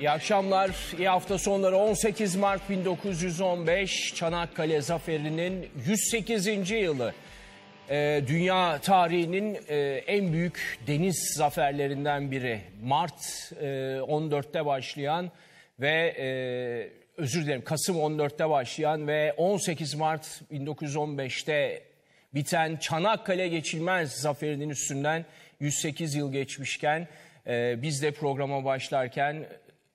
İyi akşamlar, iyi hafta sonları. 18 Mart 1915 Çanakkale Zaferi'nin 108. yılı. Ee, dünya tarihinin e, en büyük deniz zaferlerinden biri. Mart e, 14'te başlayan ve e, özür dilerim Kasım 14'te başlayan ve 18 Mart 1915'te biten Çanakkale Geçilmez Zaferi'nin üstünden 108 yıl geçmişken e, biz de programa başlarken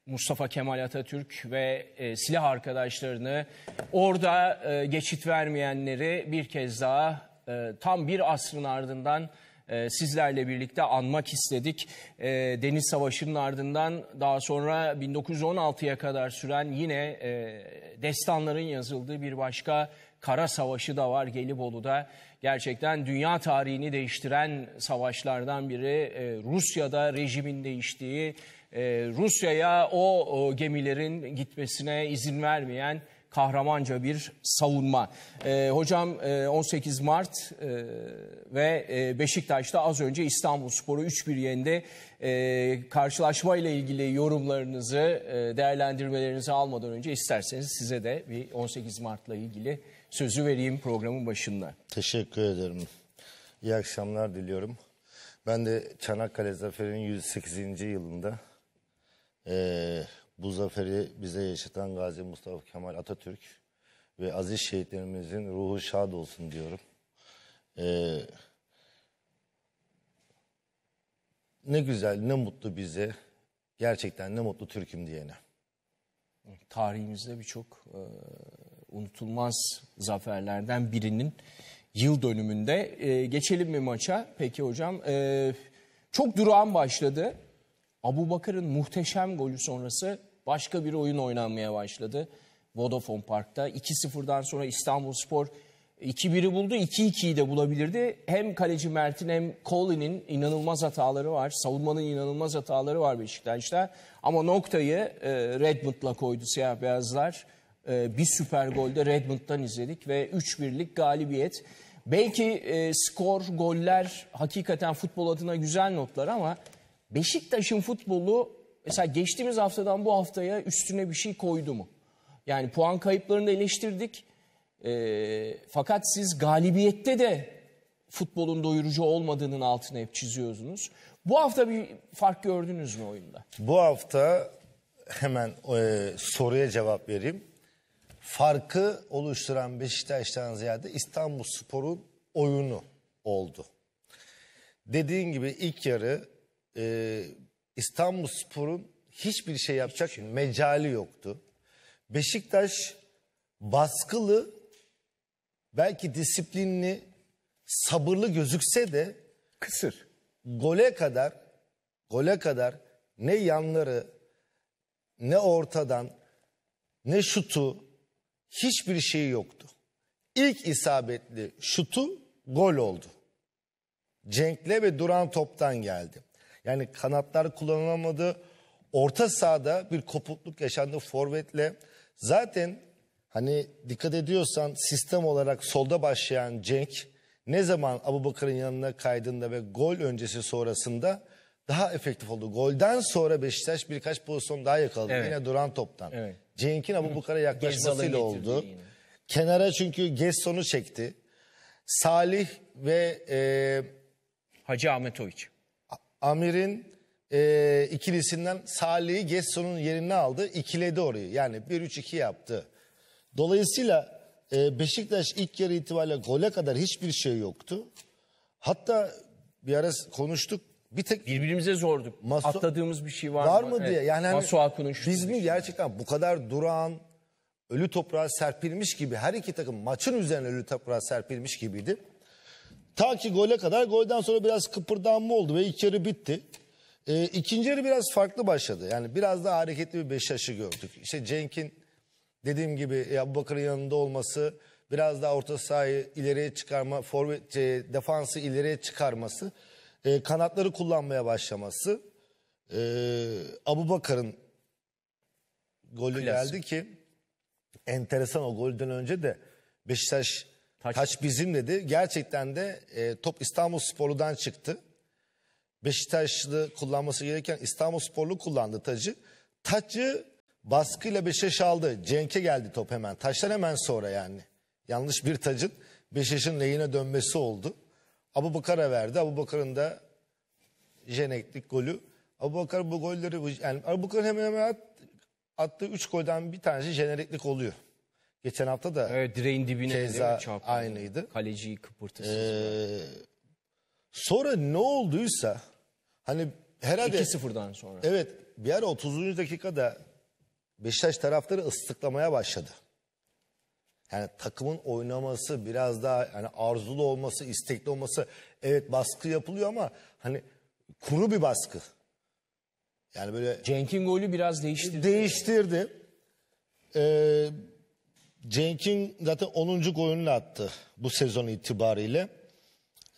Mustafa Kemal Atatürk ve e, silah arkadaşlarını orada e, geçit vermeyenleri bir kez daha e, tam bir asrın ardından ee, sizlerle birlikte anmak istedik. Ee, deniz Savaşı'nın ardından daha sonra 1916'ya kadar süren yine e, destanların yazıldığı bir başka kara savaşı da var Gelibolu'da. Gerçekten dünya tarihini değiştiren savaşlardan biri e, Rusya'da rejimin değiştiği, e, Rusya'ya o gemilerin gitmesine izin vermeyen kahramanca bir savunma. E, hocam e, 18 Mart e, ve e, Beşiktaş'ta az önce İstanbul Sporu 3-1 yendi. E, ile ilgili yorumlarınızı, e, değerlendirmelerinizi almadan önce isterseniz size de bir 18 Mart'la ilgili sözü vereyim programın başında. Teşekkür ederim. İyi akşamlar diliyorum. Ben de Çanakkale Zaferi'nin 108. yılında e, bu zaferi bize yaşatan Gazi Mustafa Kemal Atatürk ve aziz şehitlerimizin ruhu şad olsun diyorum. Ee, ne güzel, ne mutlu bize. Gerçekten ne mutlu Türk'üm diyene. Tarihimizde birçok e, unutulmaz zaferlerden birinin yıl dönümünde. E, geçelim mi maça? Peki hocam. E, çok durağan başladı. Abu Bakır'ın muhteşem golü sonrası başka bir oyun oynanmaya başladı. Vodafone Park'ta 2-0'dan sonra İstanbul Spor 2-1'i buldu. 2-2'yi de bulabilirdi. Hem kaleci Mert'in hem Colin'in inanılmaz hataları var. Savunmanın inanılmaz hataları var Beşiktaş'ta. Ama noktayı e, Redmond'la koydu siyah beyazlar. E, bir süper golde Redmond'dan izledik ve 3-1'lik galibiyet. Belki e, skor, goller hakikaten futbol adına güzel notlar ama Beşiktaş'ın futbolu mesela geçtiğimiz haftadan bu haftaya üstüne bir şey koydu mu? Yani puan kayıplarını da eleştirdik. E, fakat siz galibiyette de futbolun doyurucu olmadığının altını hep çiziyorsunuz. Bu hafta bir fark gördünüz mü oyunda? Bu hafta hemen e, soruya cevap vereyim. Farkı oluşturan Beşiktaş'tan ziyade İstanbul Spor'un oyunu oldu. Dediğin gibi ilk yarı e, İstanbul Spor'un hiçbir şey yapacak hiçbir şey. mecali yoktu. Beşiktaş baskılı, belki disiplinli, sabırlı gözükse de kısır. Gole kadar, gole kadar ne yanları, ne ortadan, ne şutu hiçbir şeyi yoktu. İlk isabetli şutu gol oldu. Cenk'le ve duran toptan geldi. Yani kanatlar kullanılamadı. Orta sahada bir kopukluk yaşandı forvetle. Zaten hani dikkat ediyorsan sistem olarak solda başlayan Cenk ne zaman Abu Bakır'ın yanına kaydığında ve gol öncesi sonrasında daha efektif oldu. Golden sonra Beşiktaş birkaç pozisyon daha yakaladı. Evet. Yine duran toptan. Evet. Cenk'in Abu Bakır'a yaklaşmasıyla oldu. Yine. Kenara çünkü Gesson'u çekti. Salih ve e, Hacı Ahmet Oyiç. Amir'in e, ikilisinden Salih'i Gesson'un yerine aldı. İkiledi orayı. Yani 1-3-2 yaptı. Dolayısıyla e, Beşiktaş ilk yarı itibariyle gole kadar hiçbir şey yoktu. Hatta bir ara konuştuk. Bir tek birbirimize zorduk. Maso, Atladığımız bir şey var, var mı? Var mı diye. Yani hani şu biz mi gerçekten bu kadar durağan ölü toprağa serpilmiş gibi her iki takım maçın üzerine ölü toprağa serpilmiş gibiydi. Ta ki gole kadar golden sonra biraz kıpırdanma oldu ve ilk yarı bitti. E, ikinci yarı biraz farklı başladı. Yani biraz daha hareketli bir Beşiktaş'ı gördük. İşte Cenk'in dediğim gibi e, Abubakar'ın yanında olması, biraz daha orta sahayı ileriye çıkarma, forvet e, defansı ileriye çıkarması, e, kanatları kullanmaya başlaması. E, Abubakar'ın golü Klasik. geldi ki enteresan o golden önce de Beşiktaş Taç, Taç bizim dedi. Gerçekten de e, top İstanbul Sporlu'dan çıktı. Beşiktaşlı kullanması gereken İstanbul Sporlu kullandı tacı. Taçı baskıyla Beşiktaş aldı. Cenk'e geldi top hemen. Taştan hemen sonra yani. Yanlış bir tacın Beşiktaş'ın lehine dönmesi oldu. Abu Bakar'a verdi. Abu Bakar'ın da jeneklik golü. Abu Bakar bu golleri yani Abu Bakar'ın hemen hemen attığı 3 golden bir tanesi jeneriklik oluyor. Geçen hafta da evet, direğin dibine keza aynıydı. Kaleciyi kıpırtısız. Ee, sonra ne olduysa hani herhalde 2-0'dan sonra. Evet bir ara 30. dakikada Beşiktaş taraftarı ıslıklamaya başladı. Yani takımın oynaması biraz daha yani arzulu olması, istekli olması evet baskı yapılıyor ama hani kuru bir baskı. Yani böyle Cenk'in golü biraz değiştirdi. Değiştirdi. Ee, Cenk'in zaten 10. golünü attı bu sezon itibariyle.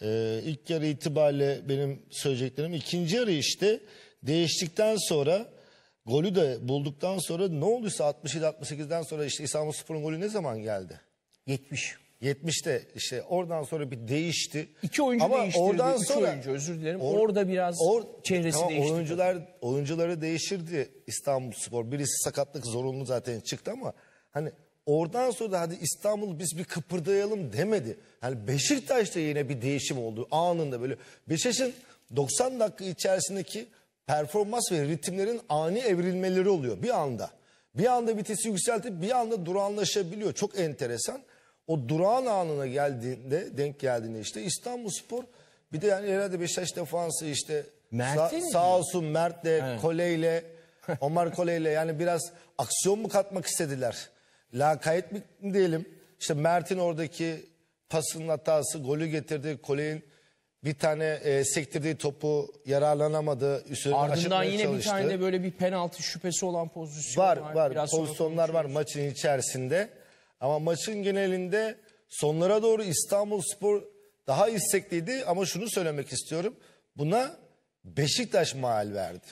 Ee, ilk yarı itibariyle benim söyleyeceklerim. ikinci yarı işte değiştikten sonra golü de bulduktan sonra ne olduysa 67-68'den sonra işte İstanbul Spor'un golü ne zaman geldi? 70. 70'te işte oradan sonra bir değişti. İki oyuncu Ama değiştirdi. Oradan Üç sonra, oyuncu özür dilerim. Or, orada biraz or, çehresi tamam, değişti. Oyuncular, oyuncuları değişirdi İstanbul Spor. Birisi sakatlık zorunlu zaten çıktı ama hani Oradan sonra da hadi İstanbul biz bir kıpırdayalım demedi. Yani Beşiktaş'ta yine bir değişim oldu anında böyle. Beşiktaş'ın 90 dakika içerisindeki performans ve ritimlerin ani evrilmeleri oluyor bir anda. Bir anda vitesi yükseltip bir anda duranlaşabiliyor Çok enteresan. O durağan anına geldiğinde, denk geldiğinde işte İstanbul Spor bir de yani herhalde Beşiktaş defansı işte sağ, sağ olsun Mert'le, evet. Kole'yle, Omar ile yani biraz aksiyon mu katmak istediler? lakayet mi diyelim? İşte Mert'in oradaki pasının hatası, golü getirdiği Kole'in bir tane e, sektirdiği topu yararlanamadı. Üstüne Ardından yine çalıştı. bir tane de böyle bir penaltı şüphesi olan pozisyon var. Var var pozisyonlar var maçın içerisinde. Ama maçın genelinde sonlara doğru İstanbul Spor daha istekliydi. Ama şunu söylemek istiyorum. Buna Beşiktaş mal verdi.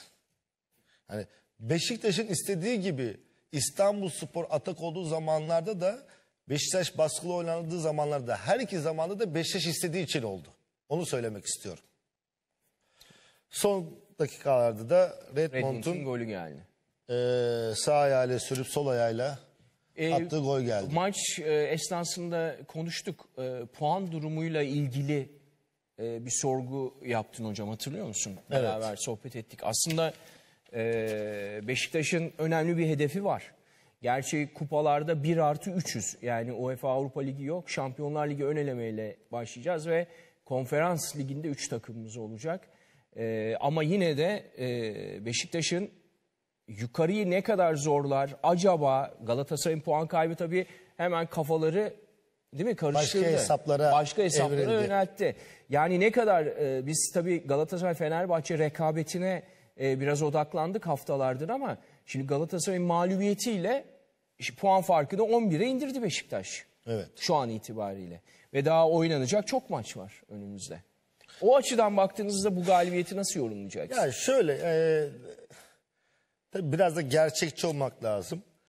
Hani Beşiktaş'ın istediği gibi İstanbul Spor atak olduğu zamanlarda da Beşiktaş baskılı oynandığı zamanlarda her iki zamanda da Beşiktaş istediği için oldu. Onu söylemek istiyorum. Son dakikalarda da Redmond'un Redmond'un golü geldi. eee, sağ ayağıyla sürüp sol ayağıyla Ee, attığı gol geldi. Maç e, esnasında konuştuk. E, puan durumuyla ilgili e, bir sorgu yaptın hocam hatırlıyor musun? Beraber sohbet ettik. Aslında ee, Beşiktaş'ın önemli bir hedefi var. Gerçi kupalarda 1 artı 300 yani UEFA Avrupa Ligi yok. Şampiyonlar Ligi ön elemeyle başlayacağız ve konferans liginde 3 takımımız olacak. Ee, ama yine de e, Beşiktaş'ın yukarıyı ne kadar zorlar acaba Galatasaray'ın puan kaybı tabii hemen kafaları değil mi karıştırdı. Başka hesaplara Başka hesaplara evrildi. yöneltti. Yani ne kadar e, biz tabii Galatasaray Fenerbahçe rekabetine e, biraz odaklandık haftalardır ama şimdi Galatasaray'ın mağlubiyetiyle puan farkı da 11'e indirdi Beşiktaş. Evet. Şu an itibariyle. Ve daha oynanacak çok maç var önümüzde. O açıdan baktığınızda bu galibiyeti nasıl yorumlayacaksınız? Ya şöyle, e, tabii biraz da gerçekçi olmak lazım.